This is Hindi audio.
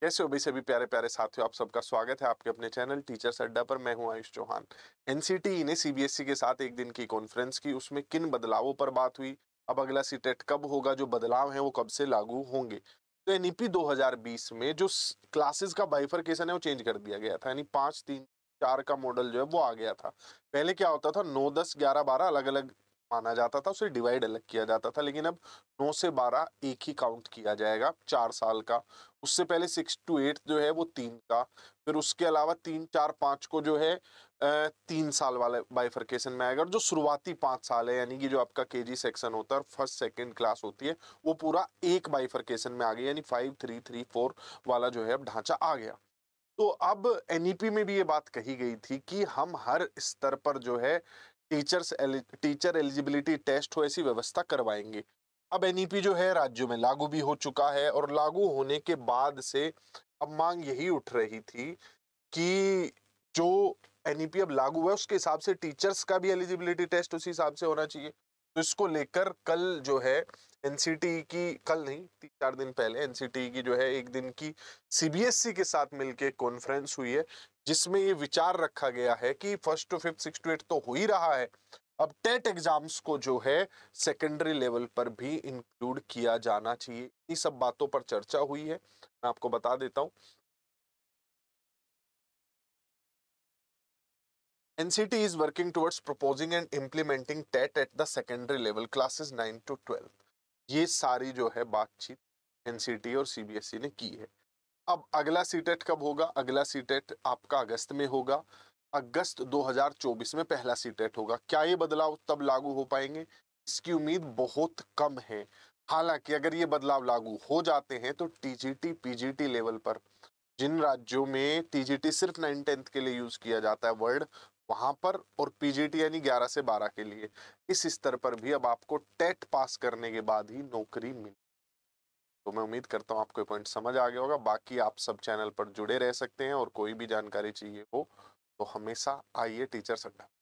कैसे हो भाई सभी प्यारे प्यारे साथियों आप सबका स्वागत है आपके अपने चैनल टीचर अड्डा पर मैं हूं आयुष चौहान एनसीटी ने सीबीएसई के साथ एक दिन की कॉन्फ्रेंस की उसमें किन बदलावों पर बात हुई अब अगला सीटेट e कब होगा जो बदलाव है वो कब से लागू होंगे तो एन 2020 में जो क्लासेस का बाइफरकेशन है वो चेंज कर दिया गया था यानी पाँच तीन चार का मॉडल जो है वो आ गया था पहले क्या होता था नौ दस ग्यारह बारह अलग अलग माना जाता था उसे डिवाइड अलग किया जाता था लेकिन अब 9 से 12 एक ही काउंट किया जाएगा चार साल का उससे पहले सिक्स टू एट जो है वो तीन का फिर उसके अलावा तीन चार पाँच को जो है तीन साल वाले बाइफर्केशन में आएगा और जो शुरुआती पाँच साल है यानी कि जो आपका के सेक्शन होता है और फर्स्ट सेकेंड क्लास होती है वो पूरा एक बाइफर्केशन में आ गया यानी फाइव थ्री थ्री फोर वाला जो है अब ढांचा आ गया तो अब एनईपी e में भी ये बात कही गई थी कि हम हर स्तर पर जो है टीचर्स टीचर एलिजिबिलिटी टेस्ट हो ऐसी व्यवस्था करवाएंगे अब एन जो है राज्यों में लागू भी हो चुका है और लागू होने के बाद से अब मांग यही उठ रही थी कि जो एन अब लागू है उसके हिसाब से टीचर्स का भी एलिजिबिलिटी टेस्ट उसी हिसाब से होना चाहिए तो इसको लेकर कल जो है एनसीटी की कल नहीं तीन चार दिन पहले एनसीटी की जो है एक दिन की सीबीएसई e के साथ मिलके कॉन्फ्रेंस हुई है जिसमें ये विचार रखा गया है कि first to fifth six to eight तो हो ही रहा है अब टेट एग्जाम्स को जो है सेकेंडरी लेवल पर भी इंक्लूड किया जाना चाहिए इन सब बातों पर चर्चा हुई है मैं आपको बता देता हूँ NCT is working towards proposing and implementing TET at the secondary level classes 9 to 12. ये सारी जो है बातचीत NCT और CBSE ने की है अब अगला सी टेट e कब होगा अगला सी टेट e आपका अगस्त में होगा अगस्त 2024 में पहला सी टेट e होगा क्या ये बदलाव तब लागू हो पाएंगे इसकी उम्मीद बहुत कम है हालांकि अगर ये बदलाव लागू हो जाते हैं तो टीजीटी पीजीटी लेवल पर जिन राज्यों में टी सिर्फ नाइन टेंथ के लिए यूज किया जाता है वर्ड वहां पर और पीजीटी यानी 11 से 12 के लिए इस स्तर पर भी अब आपको टेट पास करने के बाद ही नौकरी मिले तो मैं उम्मीद करता हूँ आपको पॉइंट समझ आ गया होगा बाकी आप सब चैनल पर जुड़े रह सकते हैं और कोई भी जानकारी चाहिए हो तो हमेशा आइए टीचर सड्डा